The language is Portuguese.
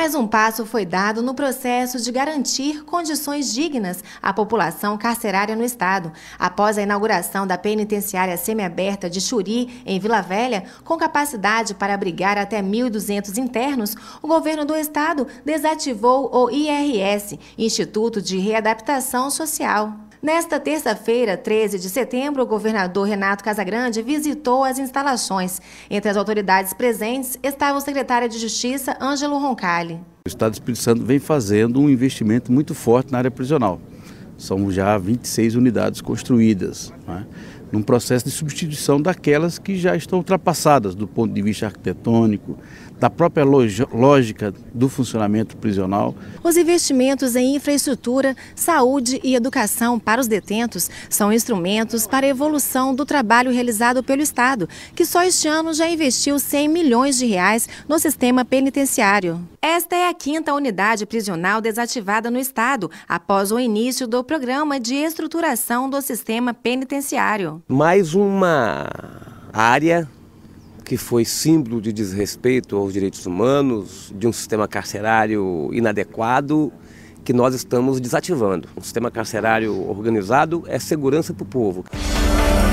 Mais um passo foi dado no processo de garantir condições dignas à população carcerária no Estado. Após a inauguração da penitenciária semiaberta de Churi, em Vila Velha, com capacidade para abrigar até 1.200 internos, o governo do Estado desativou o IRS, Instituto de Readaptação Social. Nesta terça-feira, 13 de setembro, o governador Renato Casagrande visitou as instalações. Entre as autoridades presentes estava o secretário de Justiça, Ângelo Roncalli. O Estado do Espírito Santo vem fazendo um investimento muito forte na área prisional. São já 26 unidades construídas né? num processo de substituição daquelas que já estão ultrapassadas do ponto de vista arquitetônico, da própria lógica do funcionamento prisional. Os investimentos em infraestrutura, saúde e educação para os detentos são instrumentos para a evolução do trabalho realizado pelo Estado, que só este ano já investiu 100 milhões de reais no sistema penitenciário. Esta é a quinta unidade prisional desativada no Estado, após o início do programa de estruturação do sistema penitenciário penitenciário. Mais uma área que foi símbolo de desrespeito aos direitos humanos, de um sistema carcerário inadequado que nós estamos desativando. Um sistema carcerário organizado é segurança para o povo.